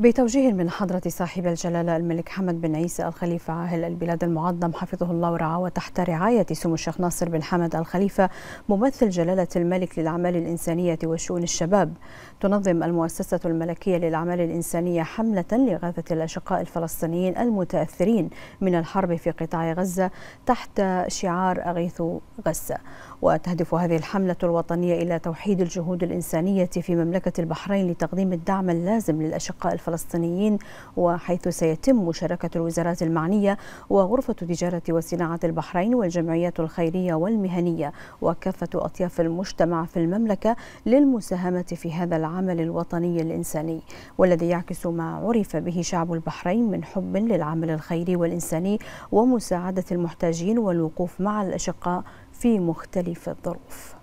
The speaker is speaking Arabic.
بتوجيه من حضرة صاحب الجلالة الملك حمد بن عيسى الخليفة عاهل البلاد المعظم حفظه الله ورعاه وتحت رعاية سمو الشيخ ناصر بن حمد الخليفة ممثل جلالة الملك للأعمال الإنسانية وشؤون الشباب تنظم المؤسسة الملكية للأعمال الإنسانية حملة لإغاثة الأشقاء الفلسطينيين المتأثرين من الحرب في قطاع غزة تحت شعار أغيث غزة وتهدف هذه الحملة الوطنية إلى توحيد الجهود الإنسانية في مملكة البحرين لتقديم الدعم اللازم للأشقاء الفلسطينيين الفلسطينيين وحيث سيتم مشاركة الوزارات المعنية وغرفة تجارة وصناعة البحرين والجمعيات الخيرية والمهنية وكافة أطياف المجتمع في المملكة للمساهمة في هذا العمل الوطني الإنساني والذي يعكس ما عرف به شعب البحرين من حب للعمل الخيري والإنساني ومساعدة المحتاجين والوقوف مع الأشقاء في مختلف الظروف